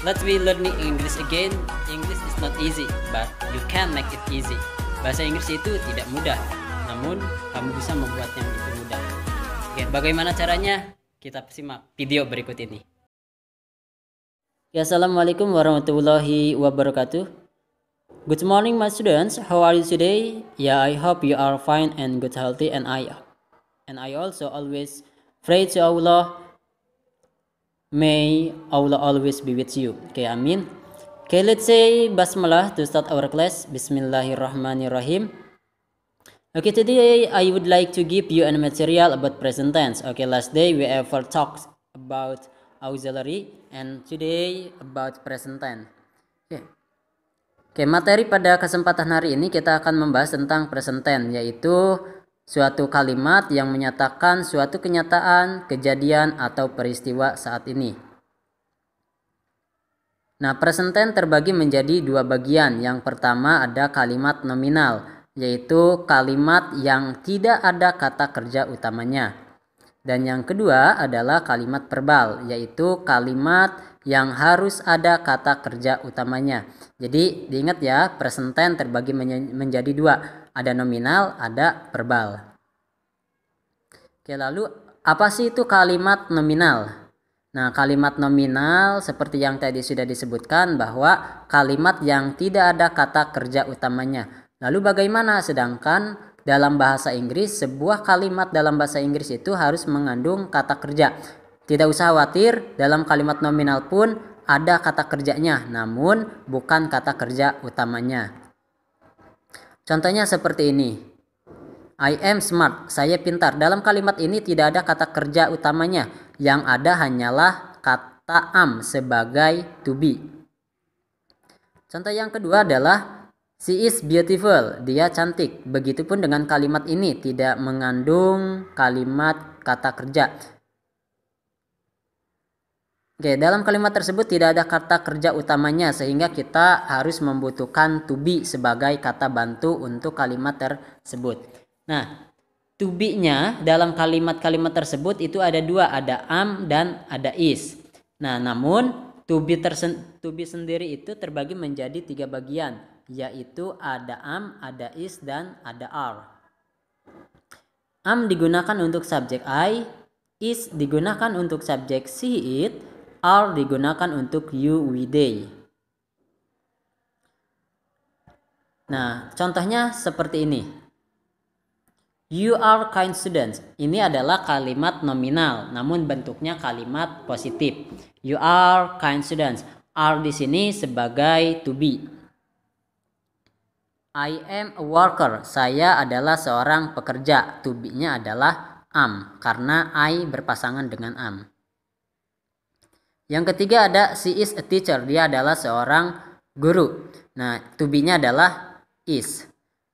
Let's be learning English again. English is not easy, but you can make it easy. Bahasa Inggris itu tidak mudah, namun kamu bisa membuatnya menjadi mudah. Oke, bagaimana caranya? Kita simak video berikut ini. Ya, Assalamualaikum warahmatullahi wabarakatuh. Good morning, my students. How are you today? Yeah, I hope you are fine and good healthy, and I and I also always pray to Allah May Allah always be with you. Okay, amin. Okay, let's say basmalah to start our class. Bismillahirrahmanirrahim. Okay, today I would like to give you a material about present tense. Okay, last day we ever talked about auxiliary and today about present tense. Okay. okay, materi pada kesempatan hari ini kita akan membahas tentang present tense yaitu suatu kalimat yang menyatakan suatu kenyataan, kejadian, atau peristiwa saat ini. Nah, presenten terbagi menjadi dua bagian. Yang pertama ada kalimat nominal, yaitu kalimat yang tidak ada kata kerja utamanya. Dan yang kedua adalah kalimat verbal, yaitu kalimat yang harus ada kata kerja utamanya. Jadi diingat ya, present tense terbagi menjadi dua, ada nominal, ada verbal. Oke, lalu apa sih itu kalimat nominal? Nah, kalimat nominal seperti yang tadi sudah disebutkan bahwa kalimat yang tidak ada kata kerja utamanya. Lalu bagaimana? Sedangkan dalam bahasa Inggris, sebuah kalimat dalam bahasa Inggris itu harus mengandung kata kerja. Tidak usah khawatir, dalam kalimat nominal pun ada kata kerjanya, namun bukan kata kerja utamanya. Contohnya seperti ini. I am smart, saya pintar. Dalam kalimat ini tidak ada kata kerja utamanya, yang ada hanyalah kata am sebagai to be. Contoh yang kedua adalah she is beautiful, dia cantik. Begitupun dengan kalimat ini tidak mengandung kalimat kata kerja Oke, dalam kalimat tersebut tidak ada kata kerja utamanya sehingga kita harus membutuhkan to be sebagai kata bantu untuk kalimat tersebut. Nah, to be-nya dalam kalimat-kalimat tersebut itu ada dua, ada am dan ada is. Nah, namun to be, tersen, to be sendiri itu terbagi menjadi tiga bagian, yaitu ada am, ada is, dan ada are. Am digunakan untuk subjek I, is digunakan untuk subjek she, it, are digunakan untuk you we they. Nah, contohnya seperti ini. You are kind students. Ini adalah kalimat nominal, namun bentuknya kalimat positif. You are kind students. Are di sini sebagai to be. I am a worker. Saya adalah seorang pekerja. To be-nya adalah am karena I berpasangan dengan am. Yang ketiga ada she is a teacher. Dia adalah seorang guru. Nah, to be-nya adalah is.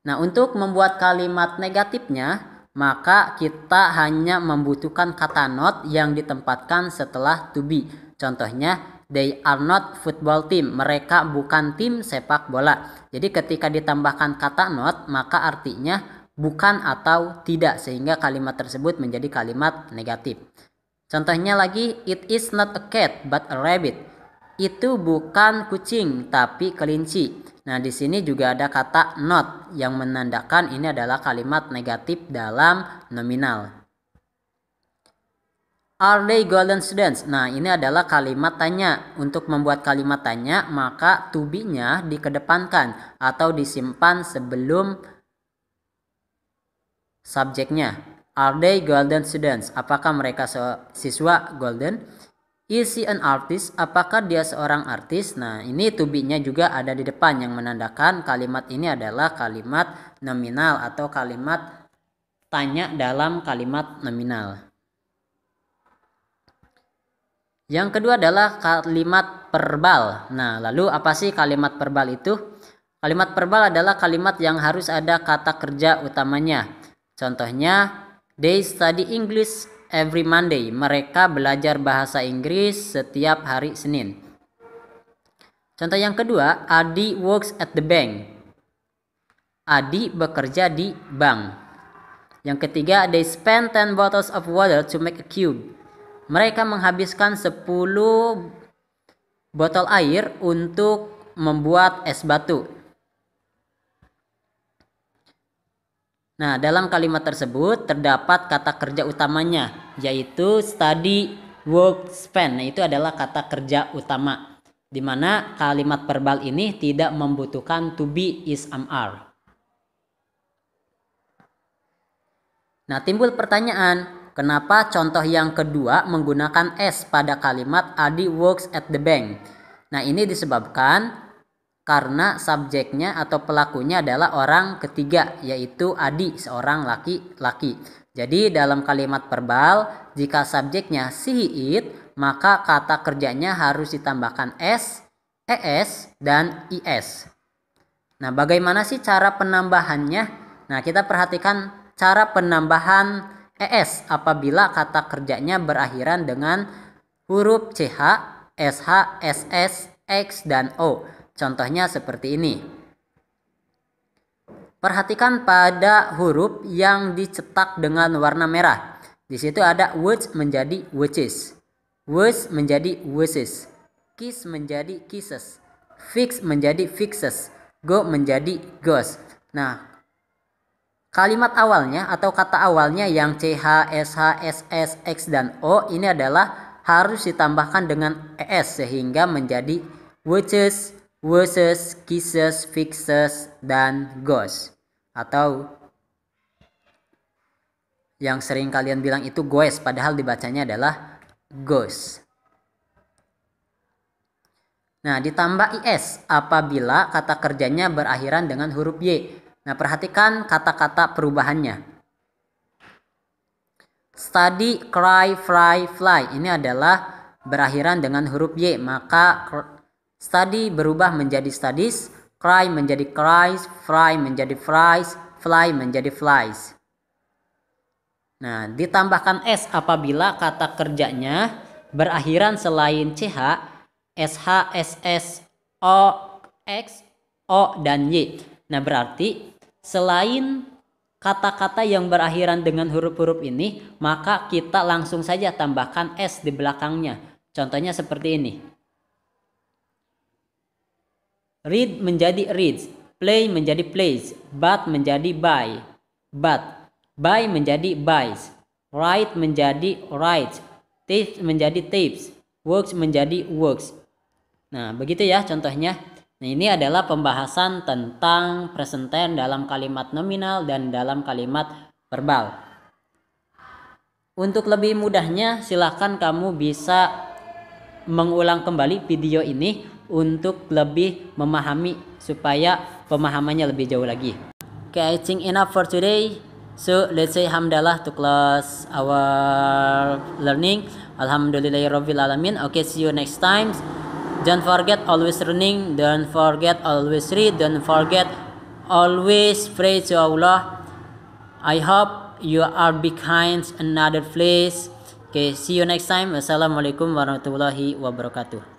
Nah, untuk membuat kalimat negatifnya, maka kita hanya membutuhkan kata not yang ditempatkan setelah to be. Contohnya, they are not football team. Mereka bukan tim sepak bola. Jadi ketika ditambahkan kata not, maka artinya bukan atau tidak sehingga kalimat tersebut menjadi kalimat negatif. Contohnya lagi, it is not a cat but a rabbit. Itu bukan kucing tapi kelinci. Nah, di sini juga ada kata not yang menandakan ini adalah kalimat negatif dalam nominal. Are they golden students? Nah, ini adalah kalimat tanya. Untuk membuat kalimat tanya, maka to be-nya dikedepankan atau disimpan sebelum subjeknya. Are they golden students? Apakah mereka siswa golden? Is he an artist? Apakah dia seorang artis? Nah, ini to be-nya juga ada di depan yang menandakan kalimat ini adalah kalimat nominal atau kalimat tanya dalam kalimat nominal. Yang kedua adalah kalimat verbal. Nah, lalu apa sih kalimat verbal itu? Kalimat verbal adalah kalimat yang harus ada kata kerja utamanya. Contohnya, They study English every Monday. Mereka belajar bahasa Inggris setiap hari Senin. Contoh yang kedua, Adi works at the bank. Adi bekerja di bank. Yang ketiga, they spend 10 bottles of water to make a cube. Mereka menghabiskan 10 botol air untuk membuat es batu. Nah, dalam kalimat tersebut terdapat kata kerja utamanya, yaitu study, work, spend. Nah, itu adalah kata kerja utama, di mana kalimat verbal ini tidak membutuhkan to be, is, am, are. Nah, timbul pertanyaan, kenapa contoh yang kedua menggunakan S pada kalimat Adi works at the bank? Nah, ini disebabkan karena subjeknya atau pelakunya adalah orang ketiga yaitu Adi seorang laki-laki. Jadi dalam kalimat verbal jika subjeknya si it maka kata kerjanya harus ditambahkan s, es dan is. Nah, bagaimana sih cara penambahannya? Nah, kita perhatikan cara penambahan es apabila kata kerjanya berakhiran dengan huruf ch, sh, ss, x dan o. Contohnya seperti ini. Perhatikan pada huruf yang dicetak dengan warna merah. Di situ ada words menjadi witches. Words menjadi wishes. Kiss menjadi kisses. Fix menjadi fixes. Go menjadi goes. Nah, Kalimat awalnya atau kata awalnya yang H, S, S, X, dan O ini adalah harus ditambahkan dengan ES sehingga menjadi witches, versus, kisses, fixes, dan goes. Atau yang sering kalian bilang itu goes, padahal dibacanya adalah goes. Nah, ditambah is apabila kata kerjanya berakhiran dengan huruf y. Nah, perhatikan kata-kata perubahannya. Study, cry, fly, fly. Ini adalah berakhiran dengan huruf y, maka Study berubah menjadi studies, cry menjadi cries, fry menjadi fries, fly menjadi flies. Nah, ditambahkan S apabila kata kerjanya berakhiran selain CH, SH, SS, O, X, O, dan Y. Nah, berarti selain kata-kata yang berakhiran dengan huruf-huruf ini, maka kita langsung saja tambahkan S di belakangnya. Contohnya seperti ini. Read menjadi reads, play menjadi plays, but menjadi buy, but, buy menjadi buys, write menjadi writes, tips menjadi tips, works menjadi works. Nah, begitu ya contohnya. Nah, ini adalah pembahasan tentang present tense dalam kalimat nominal dan dalam kalimat verbal. Untuk lebih mudahnya, silahkan kamu bisa mengulang kembali video ini untuk lebih memahami supaya pemahamannya lebih jauh lagi. Okay, I think enough for today. So let's say hamdalah to close our learning. Alhamdulillahirrahmanirrahim. Okay, see you next time. Don't forget always learning, don't forget always read, don't forget always pray to Allah. I hope you are behind another place. Okay, see you next time. Wassalamualaikum warahmatullahi wabarakatuh.